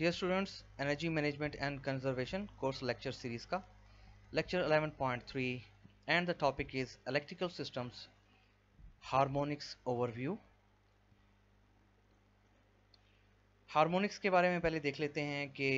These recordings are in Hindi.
Dear students energy management and conservation course lecture series का lecture 11.3 and the topic is electrical systems harmonics overview harmonics के बारे में पहले देख लेते हैं कि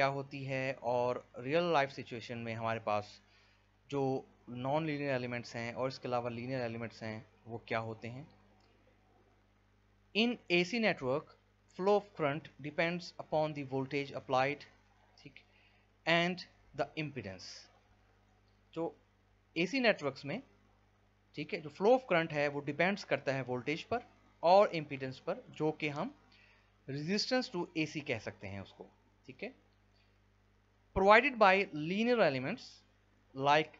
क्या होती है और रियल लाइफ सिचुएशन में हमारे पास जो नॉन लीनियर एलिमेंट्स हैं और इसके अलावा लीनियर एलिमेंट्स हैं वो क्या होते हैं in AC network flow current depends upon the voltage applied ठीक एंड द इम्पिडेंस तो एसी नेटवर्क्स में ठीक है जो फ्लो ऑफ करंट है वो डिपेंड्स करता है वोल्टेज पर और इम्पिडेंस पर जो कि हम रेजिस्टेंस टू एसी कह सकते हैं उसको ठीक है provided by linear elements like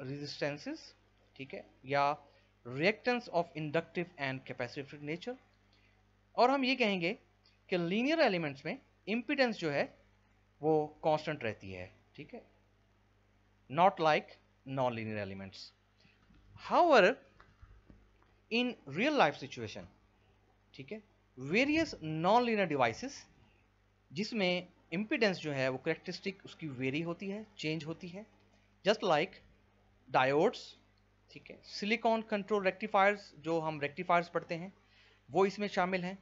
resistances ठीक है या reactance of inductive and capacitive nature और हम ये कहेंगे कि लीनियर एलिमेंट्स में इम्पिडेंस जो है वो कांस्टेंट रहती है ठीक है not like non linear elements however in real life situation ठीक है वेरियस नॉन लीनियर डिवाइसेस जिसमें इम्पिडेंस जो है वो करेक्टरिस्टिक उसकी वेरी होती है चेंज होती है जस्ट लाइक डायोड्स ठीक है सिलिकॉन कंट्रोल रेक्टिफायर्स जो हम रेक्टिफायर्स पढ़ते हैं वो इसमें शामिल हैं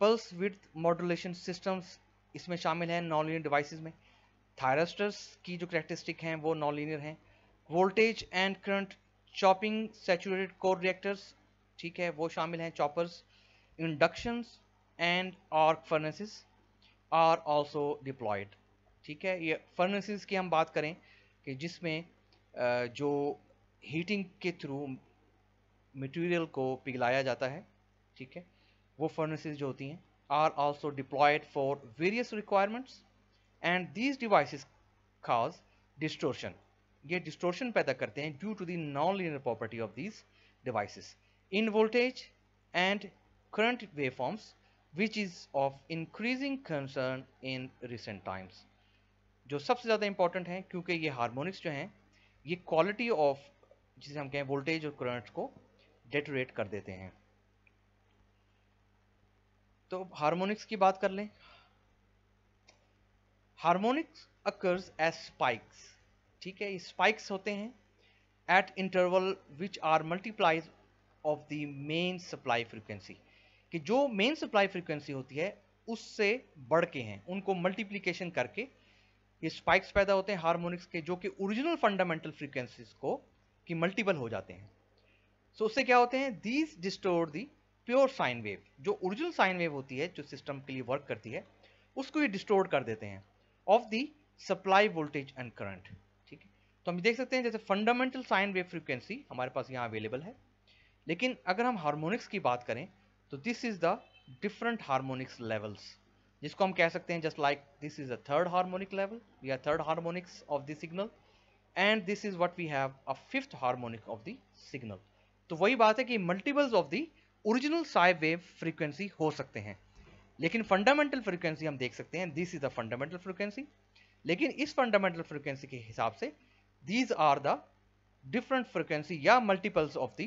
पल्स विथ मॉडुलेशन सिस्टम्स इसमें शामिल हैं नॉन लीनियर डिवाइसेस में थायरस्टर्स की जो करेक्टरिस्टिक हैं वो नॉन लीनियर हैं voltage and current chopping saturated core reactors ठीक है वो शामिल हैं चॉपर्स इंडक्शंस एंड और फर्नेसिस आर ऑल्सो डिप्लॉयड ठीक है ये फर्नेसिस की हम बात करें कि जिसमें जो हीटिंग के थ्रू मटेरियल को पिघलाया जाता है ठीक है वो फर्नेसेस जो होती हैं are also deployed for various requirements and these device खास डिस्टोर्शन ये डिस्टोर्शन पैदा करते हैं due to the non linear property of these device in voltage and current wave forms which is of increasing concern in recent times जो सबसे ज़्यादा इंपॉर्टेंट हैं क्योंकि ये हारमोनिक्स जो हैं ये क्वालिटी ऑफ जिसे हम कहें वोल्टेज और करंट को डेटोरेट कर देते हैं तो हार्मोनिक्स की बात कर लें हार्मोनिक्स अकर्स एज स्पाइक्स ठीक है ये स्पाइक्स होते हैं at interval which are multiplies of the main supply frequency कि जो मेन सप्लाई फ्रिक्वेंसी होती है उससे बढ़ के हैं उनको मल्टीप्लीकेशन करके ये स्पाइक्स पैदा होते हैं हारमोनिक्स के जो कि ओरिजिनल फंडामेंटल फ्रीक्वेंसीज को कि मल्टीपल हो जाते हैं सो so, उससे क्या होते हैं these distort the pure sine wave जो ओरिजिनल साइन वेव होती है जो सिस्टम के लिए वर्क करती है उसको ये डिस्टोर्ड कर देते हैं of the supply voltage and current ठीक है तो हम देख सकते हैं जैसे फंडामेंटल साइन वेव फ्रिक्वेंसी हमारे पास यहाँ अवेलेबल है लेकिन अगर हम हारमोनिक्स की बात करें तो this is the different harmonics levels जिसको हम कह सकते हैं just like this is a third harmonic level या third harmonics of the signal and this is what we have a fifth harmonic of the signal तो वही बात है कि multiples of the original sine wave frequency हो सकते हैं लेकिन फंडामेंटल फ्रीक्वेंसी हम देख सकते हैं this is the fundamental frequency लेकिन इस फंडामेंटल फ्रीक्वेंसी के हिसाब से these are the different frequency या multiples of the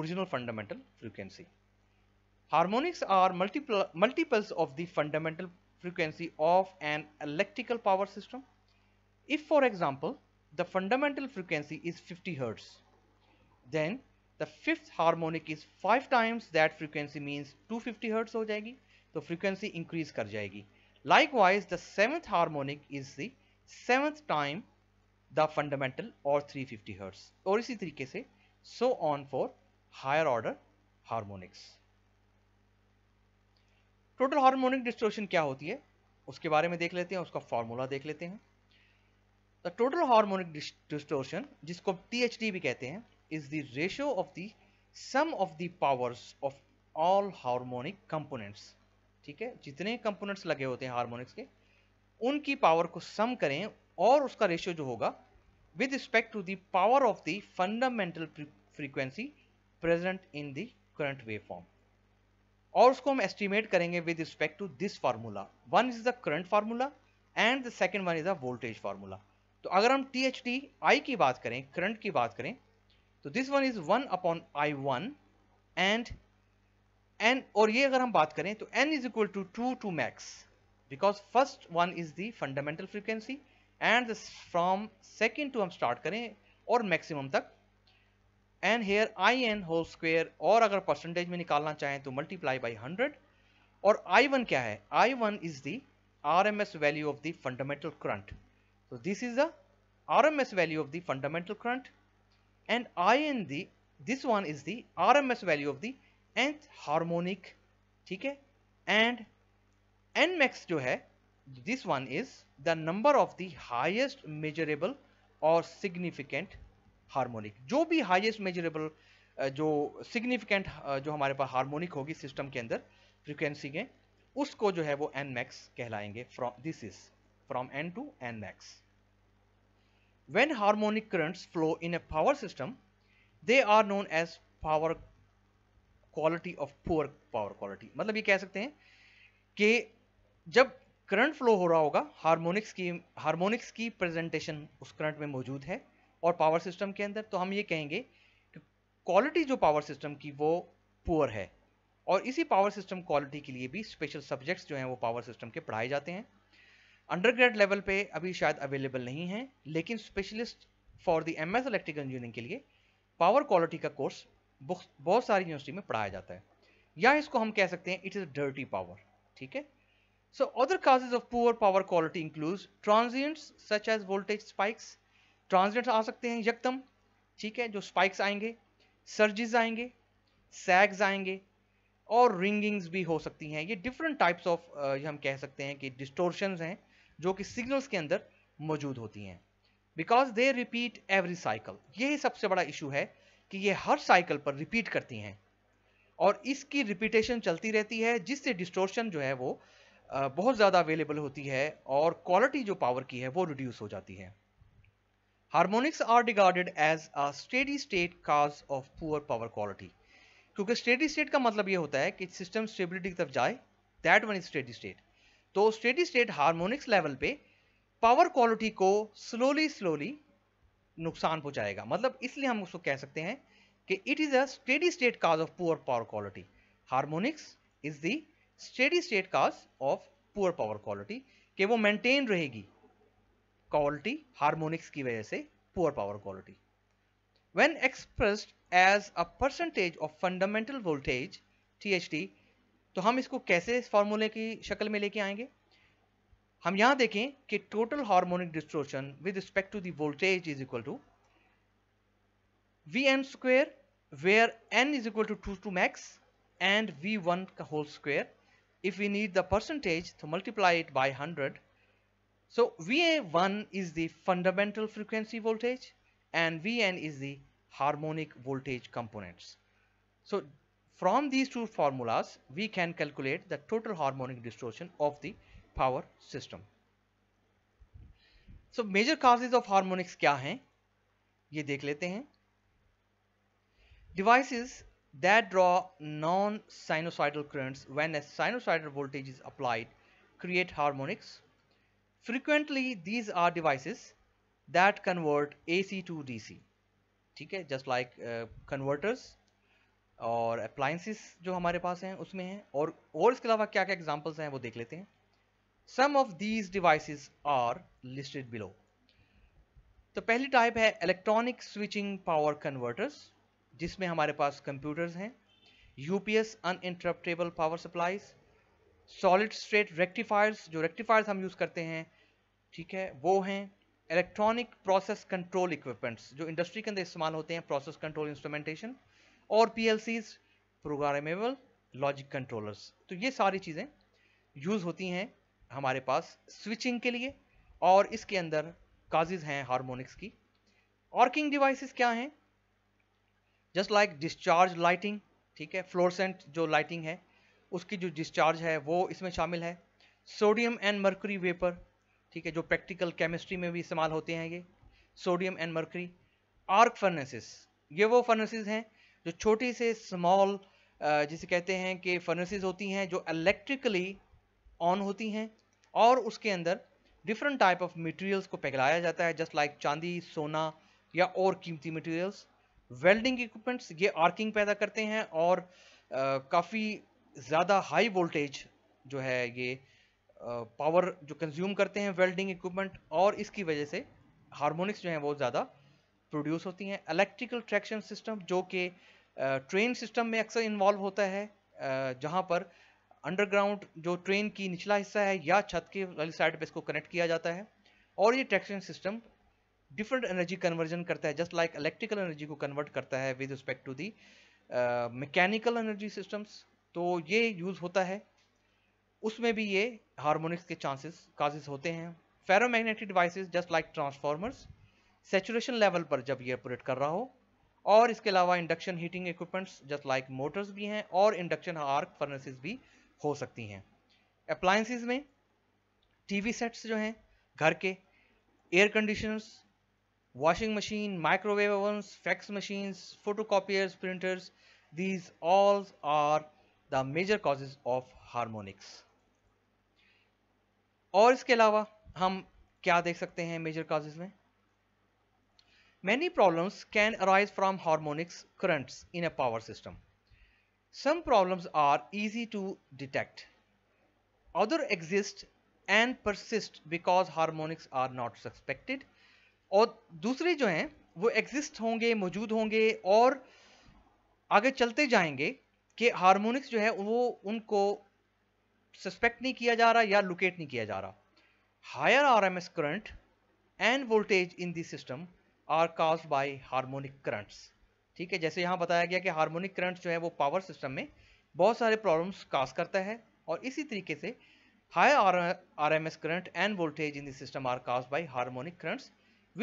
original fundamental frequency harmonics are multiple multiples of the fundamental frequency of an electrical power system if for example the fundamental frequency is 50 hertz then the fifth harmonic is five times that frequency means 250 fifty hertz हो जाएगी तो फ्रीक्वेंसी इंक्रीज कर जाएगी like likewise the seventh harmonic is the seventh time the fundamental और 350 फिफ्टी हर्ट्स और इसी तरीके से so on for higher order harmonics total harmonic distortion क्या होती है उसके बारे में देख लेते हैं उसका फॉर्मूला देख लेते हैं द टोटल हारमोनिक डिस्ट्रोशन जिसको टी भी कहते हैं is the ratio of the sum of the powers of all harmonic components ठीक है जितने कंपोनेंट्स लगे होते हैं हार्मोनिक्स के उनकी पावर को सम करें और उसका रेशियो जो होगा with respect to the power of the fundamental frequency present in the current wave form और उसको हम एस्टिमेट करेंगे with respect to this formula one is the current formula and the second one is the voltage formula तो अगर हम टी एच डी आई की बात करें करंट की बात करें तो this one is one upon I one and N और ये अगर हम बात करें तो N is equal to two to max because first one is the fundamental frequency and from second to हम स्टार्ट करें और मैक्सिमम तक and here I N whole square और अगर परसेंटेज में निकालना चाहें तो मल्टीप्लाई बाई हंड्रेड और आई वन क्या है I one is the R M S value of the fundamental current so this is the R M S value of the fundamental current and i in the this one is the RMS value of the nth harmonic theek hai and n max jo hai this one is the number of the highest measurable or significant harmonic jo bhi highest measurable जो significant जो हमारे पास harmonic होगी सिस्टम के अंदर frequency के उसको जो है वो nmax कहलाएंगे from this is from n to nmax When harmonic currents flow in a power system, they are known as power quality of poor power quality. मतलब ये कह सकते हैं कि जब करंट फ्लो हो रहा होगा harmonics की harmonics की presentation उस करंट में मौजूद है और पावर सिस्टम के अंदर तो हम ये कहेंगे कि क्वालिटी जो पावर सिस्टम की वो पुअर है और इसी पावर सिस्टम क्वालिटी के लिए भी स्पेशल सब्जेक्ट्स जो हैं वो पावर सिस्टम के पढ़ाए जाते हैं अंडर ग्रेड लेवल पे अभी शायद अवेलेबल नहीं है लेकिन specialist for the M S electrical engineering के लिए पावर क्वालिटी का कोर्स बहुत सारी यूनिवर्सिटी में पढ़ाया जाता है या इसको हम कह सकते हैं इट इज़ डर्टी पावर ठीक है so other causes of poor power quality includes transients such as voltage spikes transients आ सकते हैं यकदम ठीक है जो स्पाइक्स आएंगे सर्जिज आएंगे सैग्स आएंगे और रिंगिंग्स भी हो सकती हैं ये डिफरेंट टाइप्स ऑफ हम कह सकते हैं कि डिस्टोर्शंस हैं जो कि सिग्नल्स के अंदर मौजूद होती हैं because they repeat every cycle यही सबसे बड़ा इशू है कि ये हर साइकिल पर रिपीट करती हैं और इसकी रिपीटेशन चलती रहती है जिससे डिस्टोर्शन जो है वो बहुत ज़्यादा अवेलेबल होती है और क्वालिटी जो पावर की है वो रिड्यूस हो जाती है harmonics are regarded as a steady state cause of poor power quality क्योंकि स्टेडी स्टेट का मतलब ये होता है कि सिस्टम स्टेबिलिटी की तरफ जाए that one is steady state तो स्टेडी स्टेट हार्मोनिक्स लेवल पे पावर क्वालिटी को स्लोली स्लोली नुकसान पहुंचाएगा मतलब इसलिए हम उसको कह सकते हैं कि it is a steady state cause of poor power quality harmonics is the steady state cause of poor power quality कि वो मेंटेन रहेगी क्वालिटी हारमोनिक्स की वजह से poor power quality when as a percentage of fundamental voltage T H D तो हम इसको कैसे इस फॉर्मूले की शक्ल में लेके आएंगे हम यहां देखें कि total harmonic distortion with respect to voltage is equal to V N square where N is equal to two to max and V one का whole square if we need the percentage तो multiply it by hundred so V A one is the fundamental frequency voltage and V N is the harmonic voltage components so From these two formulas, we can calculate the total harmonic distortion of the power system. So major causes of harmonics क्या हैं? ये देख लेते हैं. Devices that draw non-sinusoidal currents when a sinusoidal voltage is applied create harmonics. Frequently these are devices that convert AC to DC. ठीक है, just like uh, converters और अप्लाइंसिस जो हमारे पास हैं उसमें हैं और और इसके अलावा क्या क्या एग्जाम्पल्स हैं वो देख लेते हैं some of these devices are listed below तो पहली टाइप है इलेक्ट्रॉनिक स्विचिंग पावर कन्वर्टर्स जिसमें हमारे पास कंप्यूटर्स हैं UPS uninterruptible power supplies solid state rectifiers जो रेक्टिफायर्स हम यूज़ करते हैं ठीक है वो हैं इलेक्ट्रॉनिक प्रोसेस कंट्रोल इक्विपमेंट्स जो इंडस्ट्री के अंदर इस्तेमाल होते हैं प्रोसेस कंट्रोल इंस्ट्रूमेंटेशन और पी प्रोग्रामेबल लॉजिक कंट्रोलर्स तो ये सारी चीज़ें यूज़ होती हैं हमारे पास स्विचिंग के लिए और इसके अंदर काजेज हैं हारमोनिक्स की ऑर्किंग डिवाइसेस क्या हैं जस्ट लाइक डिस्चार्ज लाइटिंग ठीक है फ्लोरसेंट जो लाइटिंग है उसकी जो डिस्चार्ज है वो इसमें शामिल है सोडियम एंड मर्करी वेपर ठीक है जो प्रैक्टिकल केमिस्ट्री में भी इस्तेमाल होते हैं ये sodium and mercury arc furnaces ये वो फर्नेसिस हैं जो छोटी से स्मॉल जिसे कहते हैं कि फर्नेसिस होती हैं जो इलेक्ट्रिकली ऑन होती हैं और उसके अंदर डिफरेंट टाइप ऑफ मटेरियल्स को पिघलाया जाता है जस्ट लाइक चांदी सोना या और कीमती मटेरियल्स वेल्डिंग इक्विपमेंट्स ये आर्किंग पैदा करते हैं और काफ़ी ज़्यादा हाई वोल्टेज जो है ये पावर जो कंज्यूम करते हैं वेल्डिंग इक्विपमेंट और इसकी वजह से हारमोनिक्स जो हैं वो ज़्यादा प्रोड्यूस होती हैं इलेक्ट्रिकल ट्रैक्शन सिस्टम जो कि ट्रेन सिस्टम में अक्सर इन्वॉल्व होता है जहाँ पर अंडरग्राउंड जो ट्रेन की निचला हिस्सा है या छत के वाली साइड पे इसको कनेक्ट किया जाता है और ये traction system different energy conversion करता है जस्ट लाइक इलेक्ट्रिकल एनर्जी को कन्वर्ट करता है with respect to the mechanical energy systems तो ये यूज़ होता है उसमें भी ये हारमोनिक्स के चांसेस काजेज होते हैं ferromagnetic devices just like transformers saturation level पर जब ये ऑपरेट कर रहा हो और इसके अलावा induction heating equipments just like motors भी हैं और इंडक्शन आर्क फर्नेसिस भी हो सकती हैं अप्लायंसेस में टीवी सेट्स जो हैं घर के air conditioners washing machine microwave fax machine photo photocopiers, printers these all are the major causes of harmonics और इसके अलावा हम क्या देख सकते हैं मेजर काजेज में Many problems can arise from harmonics currents in a power system. Some problems are easy to detect. Other exist and persist because harmonics are not suspected. और dusre jo hain wo exist honge maujood honge aur aage chalte jayenge ke harmonics jo hai wo unko suspect nahi kiya ja raha ya locate nahi kiya ja raha higher rms current and voltage in the system are cause by harmonic currents ठीक है जैसे यहाँ बताया गया कि हारमोनिक करंट जो है वो पावर सिस्टम में बहुत सारे प्रॉब्लम्स काज करता है और इसी तरीके से high R M S current and voltage in the system are cause by harmonic currents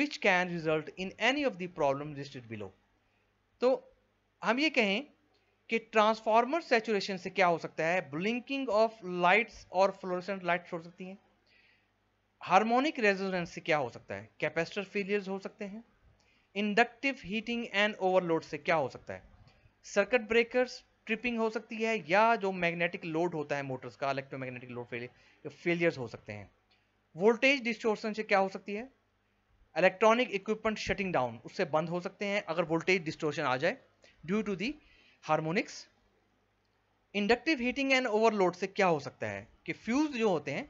which can result in any of the problem listed below तो हम ये कहें कि ट्रांसफार्मर सेचुरेशन से क्या हो सकता है ब्लिंकिंग ऑफ लाइट्स और फ्लोरसेंट लाइट्स हो सकती हैं हार्मोनिक रेजोनेंस से क्या हो सकता है कैपेसिटर फेलियर्स हो सकते हैं इंडक्टिव हीटिंग एंड ओवरलोड से क्या हो सकता है सर्किट ब्रेकर्स ट्रिपिंग हो सकती है या जो मैग्नेटिक लोड होता है मोटर्स का इलेक्ट्रोमैग्नेटिक लोड फेलियर फेलियर्स हो सकते हैं वोल्टेज डिस्टोर्सन से क्या हो सकती है इलेक्ट्रॉनिक इक्विपमेंट शटिंग डाउन उससे बंद हो सकते हैं अगर वोल्टेज डिस्टोर्शन आ जाए due to the harmonics inductive heating and overload से क्या हो सकता है कि फ्यूज जो होते हैं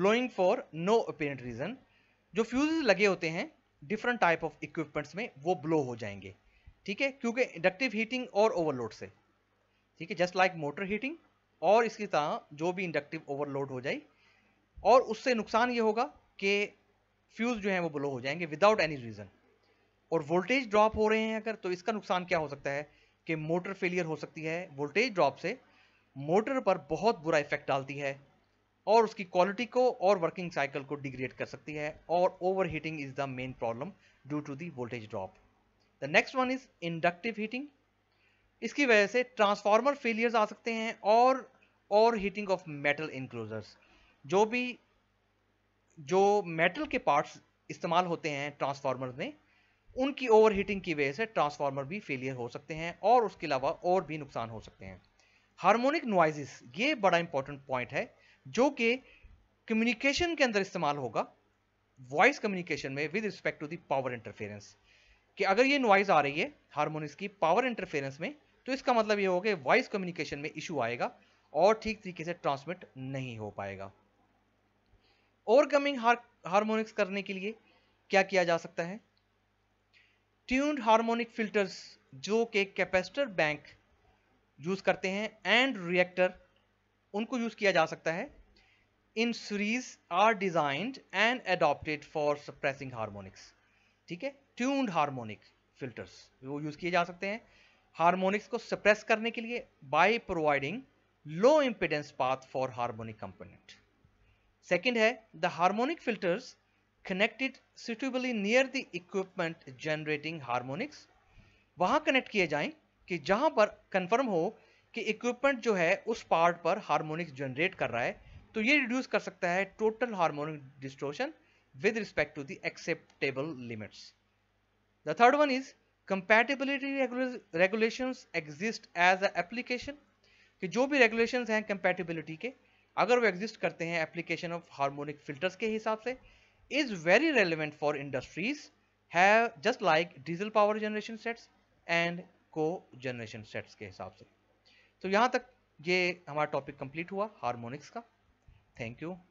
blowing for no apparent reason जो फ्यूज लगे होते हैं डिफरेंट टाइप ऑफ इक्विपमेंट्स में वो ब्लो हो जाएंगे ठीक है क्योंकि इंडक्टिव हीटिंग और ओवरलोड से ठीक है जस्ट लाइक मोटर हीटिंग और इसकी तरह जो भी इंडक्टिव ओवरलोड हो जाए और उससे नुकसान ये होगा कि फ्यूज़ जो है वो ब्लो हो जाएंगे विदाउट एनी रीज़न और वोल्टेज ड्रॉप हो रहे हैं अगर तो इसका नुकसान क्या हो सकता है कि मोटर फेलियर हो सकती है वोल्टेज ड्रॉप से मोटर पर बहुत बुरा इफेक्ट डालती है और उसकी क्वालिटी को और वर्किंग साइकिल को डिग्रेड कर सकती है और over heating is the main problem due to the voltage drop the next one is inductive heating इसकी वजह से ट्रांसफार्मर फेलियर्स आ सकते हैं और और हीटिंग ऑफ मेटल इनक्लोजर्स जो भी जो मेटल के पार्ट्स इस्तेमाल होते हैं ट्रांसफार्मर में उनकी ओवर हीटिंग की वजह से ट्रांसफार्मर भी फेलियर हो सकते हैं और उसके अलावा और भी नुकसान हो सकते हैं हार्मोनिक नॉइजिस ये बड़ा इंपॉर्टेंट पॉइंट है जो कि कम्युनिकेशन के अंदर इस्तेमाल होगा वॉइस कम्युनिकेशन में with respect to the power interference कि अगर ये नॉइज आ रही है हारमोनिक्स की पावर इंटरफेरेंस में तो इसका मतलब ये होगा कि वॉइस कम्युनिकेशन में इशू आएगा और ठीक तरीके से ट्रांसमिट नहीं हो पाएगा ओवरकमिंग हारमोनिक्स करने के लिए क्या किया जा सकता है ट्यून्ड हार्मोनिक फिल्टर्स जो के कैपेसिटर बैंक यूज करते हैं एंड रिएक्टर उनको यूज़ किया जा सकता है in series are designed and adopted for suppressing harmonics ठीक है ट्यून्ड हारमोनिक फिल्टर्स वो यूज़ किए जा सकते हैं हारमोनिक्स को सप्रेस करने के लिए by providing low impedance path for harmonic component second है the harmonic filters connected suitably near the equipment generating harmonics वहां कनेक्ट किए जाएं कि जहां पर कंफर्म हो कि इक्विपमेंट जो है उस पार्ट पर हार्मोनिक्स जनरेट कर रहा है तो ये रिड्यूस कर सकता है total harmonic distortion with respect to the acceptable limits the third one is compatibility regulation exist as application कि जो भी रेगुलेशन हैं कंपैटिबिलिटी के अगर वो एग्जिस्ट करते हैं एप्लीकेशन ऑफ हारमोनिक फिल्टर्स के हिसाब से is very relevant for industries है just like diesel power generation sets and co generation sets के हिसाब से तो यहाँ तक ये हमारा टॉपिक कंप्लीट हुआ हारमोनिक्स का थैंक यू